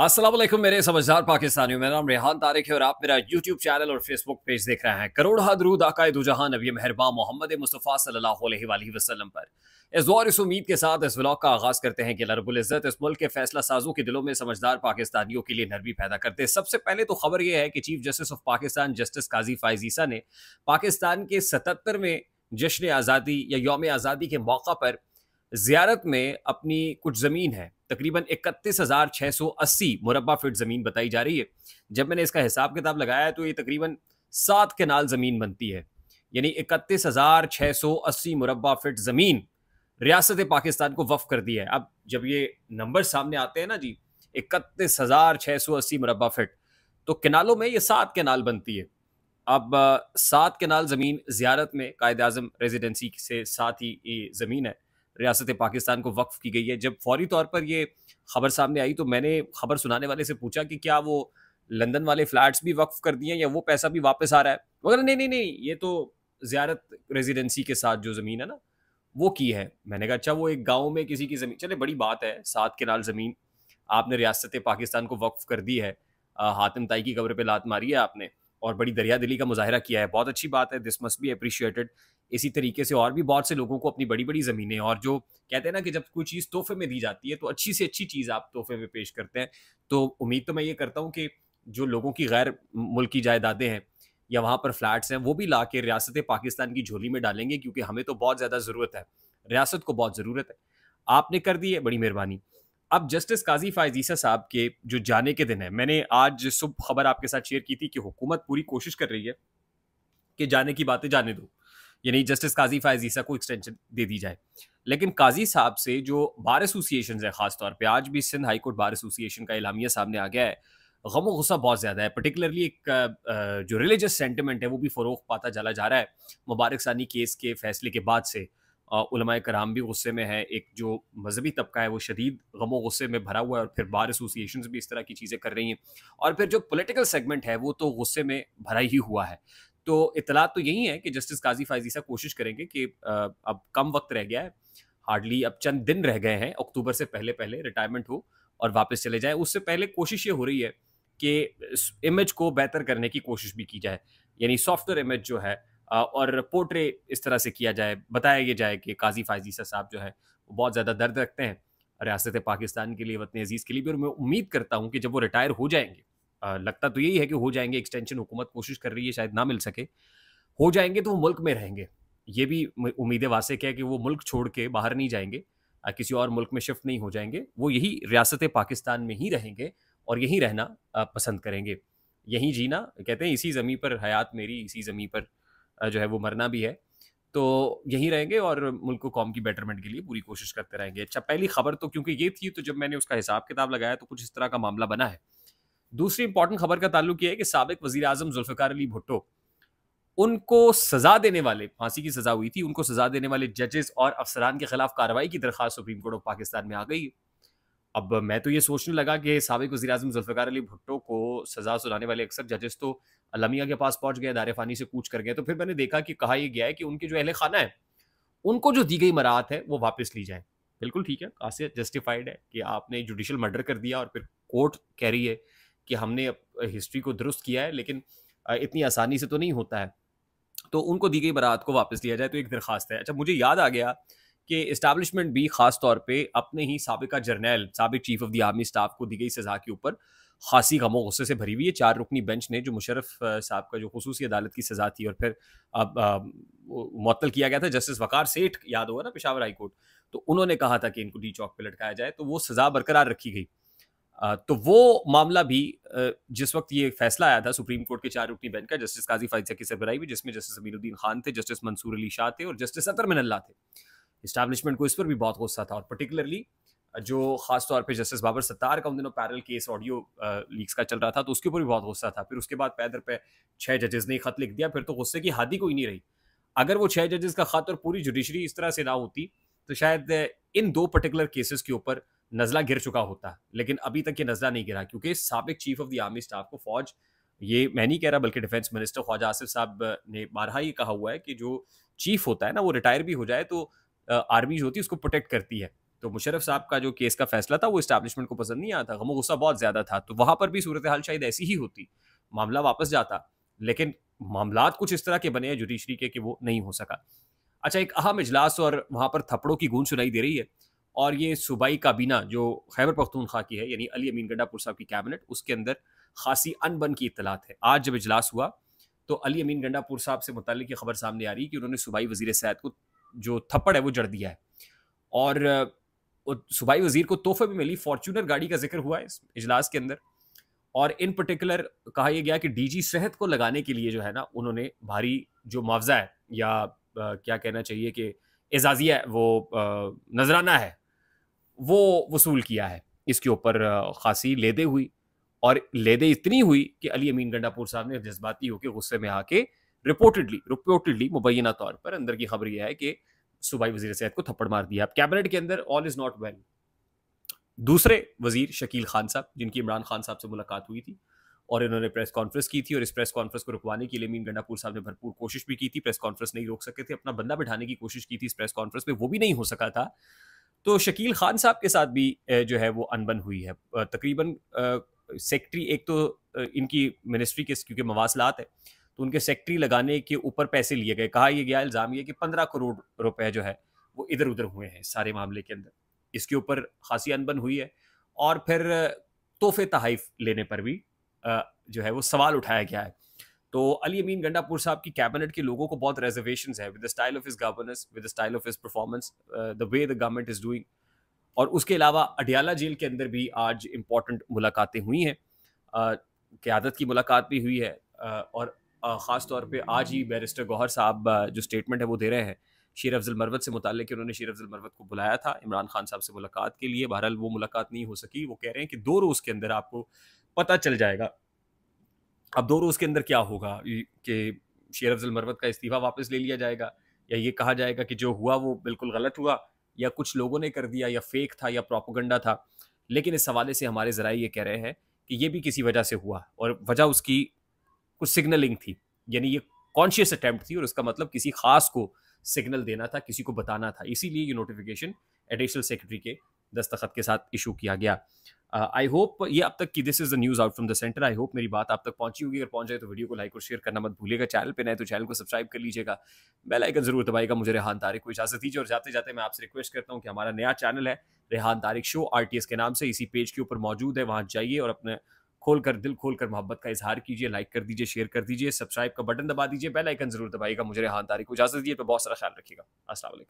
असलम मेरे समझदार पाकिस्तानियों मेरा नाम रेहान तारिक है और आप मेरा यूट्यूब चैनल और फेसबुक पेज देख रहे हैं करोड़ हादरूद आकायद जहां नबी मेहरबा मोहम्मद मुस्तफ़ा सल्लल्लाहु वसल्लम पर इस दौर इस उम्मीद के साथ इस व्लॉग का आगाज़ करते हैं कि लरबुल्ज़त इस मुल्क के फैसला साजों के दिलों में समझदार पाकिस्तानियों के लिए नरमी पैदा करते सबसे पहले तो खबर यह है कि chief justice of Pakistan justice काजी फाइजीसा ने पाकिस्तान के सतहत्तरवें जश्न आज़ादी या योम आज़ादी के मौका पर जियारत में अपनी कुछ ज़मीन है तकरीबन इकतीस हज़ार छः सौ अस्सी मुरबा फिट ज़मीन बताई जा रही है जब मैंने इसका हिसाब किताब लगाया तो ये तकरीबन सात केनाल ज़मीन बनती है यानी इकतीस हज़ार छः सौ अस्सी मुरबा फिट ज़मीन रियासत पाकिस्तान को वफ़ कर दी है अब जब ये नंबर सामने आते हैं ना जी इकतीस हज़ार छः सौ अस्सी मुरबा फिट तो किनालों में ये सात केनाल बनती है अब सात केनाल ज़मीन जियारत में कायद अजम रेजिडेंसी से साथ ही ये ज़मीन है रियासत पाकिस्तान को वक्फ की गई है जब फौरी तौर पर यह खबर सामने आई तो मैंने खबर सुनाने वाले से पूछा कि क्या वो लंदन वाले फ्लैट्स भी वक्फ कर दिए या वो पैसा भी वापस आ रहा है मगर नहीं नहीं नहीं ये तो ज्यारत रेजिडेंसी के साथ जो ज़मीन है ना वो की है मैंने कहा अच्छा वो एक गाँव में किसी की ज़मीन चले बड़ी बात है सात किनाल ज़मीन आपने रियासत पाकिस्तान को वक्फ कर दी है हातिम ताई की कब्र पे लात मारी है आपने और बड़ी दरिया दिली का मुजाहरा किया है बहुत अच्छी बात है दिस मस्ट बी अप्रिशिएटेड इसी तरीके से और भी बहुत से लोगों को अपनी बड़ी बड़ी ज़मीनें और जो कहते हैं ना कि जब कोई चीज़ तोहफे में दी जाती है तो अच्छी से अच्छी चीज़ आप तोहफे में पेश करते हैं तो उम्मीद तो मैं ये करता हूँ कि जो लोगों की गैर मुल्की जायदादें हैं या वहाँ पर फ्लैट्स हैं वो भी ला के रियासत पाकिस्तान की झोली में डालेंगे क्योंकि हमें तो बहुत ज़्यादा ज़रूरत है रियासत को बहुत ज़रूरत है आपने कर दी है बड़ी मेहरबानी अब जस्टिस काजी फायजीसा साहब के जो जाने के दिन है मैंने आज सुबह खबर आपके साथ शेयर की थी कि हुकूमत पूरी कोशिश कर रही है कि जाने की बातें जाने दो यानी जस्टिस काजी फायजीसा को एक्सटेंशन दे दी जाए लेकिन काजी साहब से जो बार एसोसिएशन है खासतौर पर आज भी सिंध हाईकोर्ट बार एसोसिएशन का इलामिया सामने आ गया है गम गुस्सा बहुत ज़्यादा है पर्टिकुलरली एक जो रिलीजियस सेंटिमेंट है वो भी फरोख पाता चला जा रहा है मुबारक सानी केस के फैसले के बाद से उलमाए कराम भी गुस्से में है एक जो मजहबी तबका है वो शदीद गमो गुस्से में भरा हुआ है और फिर बार एसोसिएशन भी इस तरह की चीज़ें कर रही हैं और फिर जो पोलिटिकल सेगमेंट है वो तो गुस्से में भरा ही हुआ है तो इतला तो यही है कि जस्टिस काजी फायजीसा कोशिश करेंगे कि अब कम वक्त रह गया है हार्डली अब चंद दिन रह गए हैं अक्टूबर से पहले पहले रिटायरमेंट हो और वापस चले जाए उससे पहले कोशिश ये हो रही है कि इमेज को बेहतर करने की कोशिश भी की जाए यानी सॉफ्टवेयर इमेज जो है और पोर्ट्रे इस तरह से किया जाए बताया ये जाए कि काजी फ़ायजी साहब जो है वो बहुत ज़्यादा दर्द रखते हैं रियासत पाकिस्तान के लिए वतन अजीज़ के लिए भी और मैं उम्मीद करता हूँ कि जब वो रिटायर हो जाएंगे लगता तो यही है कि हो जाएंगे एक्सटेंशन हुकूमत कोशिश कर रही है शायद ना मिल सके हो जाएंगे तो वो मुल्क में रहेंगे ये भी उम्मीद वासिक है कि वो मुल्क छोड़ के बाहर नहीं जाएंगे किसी और मुल्क में शिफ्ट नहीं हो जाएंगे वो यही रियासत पाकिस्तान में ही रहेंगे और यहीं रहना पसंद करेंगे यहीं जीना कहते हैं इसी ज़मीन पर हयात मेरी इसी ज़मीन पर जो है वो मरना भी है तो यहीं रहेंगे और मुल्क को कॉम की बेटरमेंट के लिए पूरी कोशिश करते रहेंगे अच्छा पहली खबर तो क्योंकि ये थी तो जब मैंने उसका हिसाब किताब लगाया तो कुछ इस तरह का मामला बना है दूसरी इंपॉर्टेंट खबर का ताल्लुक ये है कि सबक वजी अजम जुल्फ़ार अली भुट्टो उनको सजा देने वाले फांसी की सजा हुई थी उनको सजा देने वाले जजेस और अफसरान के खिलाफ कार्रवाई की दरख्वास्त सुप्रीम कोर्ट ऑफ पाकिस्तान में आ गई है अब मैं तो ये सोचने लगा कि सबक वजी अजम जुल्फ़ार अली भुट्टो को सजा सुनाने वाले अक्सर जजेस तो अलमिया के पास पहुंच गए दारे फानी से कूच कर गए तो फिर मैंने देखा कि कहा यह गया है कि उनके जो अहले खाना है उनको जो दी गई मराहत है वो वापस ली जाए बिल्कुल ठीक है कासे जस्टिफाइड है कि आपने जुडिशल मर्डर कर दिया और फिर कोर्ट कह रही है कि हमने हिस्ट्री को दुरुस्त किया है लेकिन इतनी आसानी से तो नहीं होता है तो उनको दी गई बरात को वापस लिया जाए तो एक दरख्वास्त है अच्छा मुझे याद आ गया कि इस्टेब्लिशमेंट भी खास तौर पे अपने ही सबका जर्नैल सबक chief of the army staff को दी गई सज़ा के ऊपर खासी गमो गुस्से से भरी हुई है चार रुकनी बेंच ने जो मुशरफ साहब का जो खसूस अदालत की सज़ा थी और फिर अब मअतल किया गया था जस्टिस वकार सेठ याद होगा ना पिशावर हाई कोर्ट तो उन्होंने कहा था कि इनको डी चौक पर लटकाया जाए तो वो सज़ा बरकरार रखी गई तो वो मामला भी जिस वक्त ये फैसला आया था सुप्रीम कोर्ट के चार रुकनी बेंच का जस्टिस काजी फाइजा की सरबराई भी जिसमें जस्टिस अमीरुद्दीन खान थे जस्टिस मंसूर अली शाह थे और जस्टिस अतर मिनल्ला थे इस्टेब्लिशमेंट को इस पर भी बहुत गुस्सा था और पर्टिकुलरली जो खास तौर पे जस्टिस बाबर सत्तार का उन दिनों पैरल केस ऑडियो लीक्स का चल रहा था तो उसके ऊपर भी बहुत गुस्सा था फिर उसके बाद पैदर पे छह जजेस ने खत लिख दिया फिर तो गुस्से की हादी कोई नहीं रही अगर वो छह जजेस का खत और पूरी जुडिशरी इस तरह से ना होती तो शायद इन दो पर्टिकुलर केसेस के ऊपर नजला गिर चुका होता लेकिन अभी तक ये नजला नहीं गिरा क्योंकि सबक chief of the army staff को फौज ये मैं नहीं कह रहा बल्कि डिफेंस मिनिस्टर ख्वाजा आसिफ साहब ने बारहा ये कहा हुआ है कि जो चीफ होता है ना वो रिटायर भी हो जाए तो आर्मी जो होती है उसको प्रोटेक्ट करती है तो मुशरफ साहब का जो केस का फैसला था वो इस्टेब्लिशमेंट को पसंद नहीं आता गमो गुस्सा बहुत ज़्यादा था तो वहाँ पर भी सूरत हाल शायद ऐसी ही होती मामला वापस जाता लेकिन मामला कुछ इस तरह के बने हैं जुडिशरी के कि वो नहीं हो सका अच्छा एक अहम इजलास और वहाँ पर थप्पड़ों की गूंज सुनाई दे रही है और ये सूबाई काबीना जो खैबर पख्तूनखा की है यानी अली अमीन गंडापुर साहब की कैबिनेट उसके अंदर खासी अनबन की इतलात है आज जब इजलास हुआ तो अली अमीन गंडापुर साहब से मुतल की खबर सामने आ रही है कि उन्होंने सूबाई वजीर सैद को जो थप्पड़ है वो जड़ दिया है और और सुबाई वजीर को तोहफे में मिली फॉर्चूनर गाड़ी का जिक्र हुआ है इस इजलास के अंदर और इन पर्टिकुलर कहा यह गया कि डीजी सेहत को लगाने के लिए जो है ना उन्होंने भारी जो मुआवजा है या आ, क्या कहना चाहिए कि एजाजिया वो नजराना है वो वसूल किया है इसके ऊपर खासी लेदे हुई और लेदे इतनी हुई कि अली अमीन गंडापुर साहब ने जज्बाती होकर गुस्से में आके रिपोर्टेडली रिपोर्टेडली मुबैना तौर पर अंदर की खबर यह है कि सूबाई वजीर सेहत को थप्पड़ मार दिया अब कैबिनेट के अंदर ऑल इज़ नॉट वेल दूसरे वजीर शकील खान साहब जिनकी इमरान खान साहब से मुलाकात हुई थी और इन्होंने प्रेस कॉन्फ्रेंस की थी और इस प्रेस कॉन्फ्रेंस को रुकवाने के लिए मीन गंडापुर साहब ने भरपूर कोशिश भी की थी प्रेस कॉन्फ्रेंस नहीं रोक सके थे अपना बंदा बिठाने की कोशिश की थी इस प्रेस कॉन्फ्रेंस में वो भी नहीं हो सका था तो शकील खान साहब के साथ भी जो है वो अनबन हुई है तकरीबन सेक्रेटरी एक तो इनकी मिनिस्ट्री के क्योंकि मवासलात है तो उनके सेक्रेटरी लगाने के ऊपर पैसे लिए गए कहा यह गया इल्ज़ाम ये कि पंद्रह करोड़ रुपए जो है वो इधर उधर हुए हैं सारे मामले के अंदर इसके ऊपर खासी अनबन हुई है और फिर तोहफे तहाइफ लेने पर भी जो है वो सवाल उठाया गया है तो अली अमीन गंडापुर साहब की कैबिनेट के लोगों को बहुत रिजर्वेशन है with the style of his governance with the style of his performance the way the government is doing और उसके अलावा अडियाला जेल के अंदर भी आज इम्पोर्टेंट मुलाकातें हुई हैं क्यादत की मुलाकात भी हुई है और ख़ास तौर पे आज ही बैरिस्टर गौहर साहब जो स्टेटमेंट है वो दे रहे हैं शेर अफजल मरवत से मुतल कि उन्होंने शेर अफजल मरवत को बुलाया था इमरान खान साहब से मुलाकात के लिए बहरहाल वो मुलाकात नहीं हो सकी वो कह रहे हैं कि दो रोज़ के अंदर आपको पता चल जाएगा अब दो रोज़ के अंदर क्या होगा कि शेर अफजल मरवत का इस्तीफ़ा वापस ले लिया जाएगा या ये कहा जाएगा कि जो हुआ वो बिल्कुल गलत हुआ या कुछ लोगों ने कर दिया या फेक था या प्रोपोगंडा था लेकिन इस हवाले से हमारे ज़रा ये कह रहे हैं कि ये भी किसी वजह से हुआ और वजह उसकी कुछ सिग्नलिंग थी यानी ये कॉन्शियस अटेम्प्ट थी और उसका मतलब किसी खास को सिग्नल देना था किसी को बताना था इसीलिए ये नोटिफिकेशन एडिशनल सेक्रेटरी के दस्तखत के साथ इशू किया गया आई uh, होप ये अब तक की this is the news out from the centre I hope मेरी बात आप तक पहुंची होगी अगर पहुंच जाए तो वीडियो को लाइक और शेयर करना मत भूलिएगा चैनल पे नए तो चैनल को सब्सक्राइब कर लीजिएगा बेल आइकन जरूर दबाएगा मुझे रेहान तारिक को इजाजत दीजिए और जाते जाते मैं आपसे रिक्वेस्ट करता हूँ कि हमारा नया चैनल है रेहान तारिक शो आर के नाम से इसी पेज के ऊपर मौजूद है वहाँ जाइए और अपने खोल कर दिल खोल कर मोहब्बत का इजहार कीजिए लाइक कर दीजिए शेयर कर दीजिए सब्सक्राइब का बटन दबा दीजिए बेल आइकन जरूर दबाइएगा मुझे हाथ तारीख को इजाजत दीजिए तो बहुत सारा ख्याल रखिएगा असल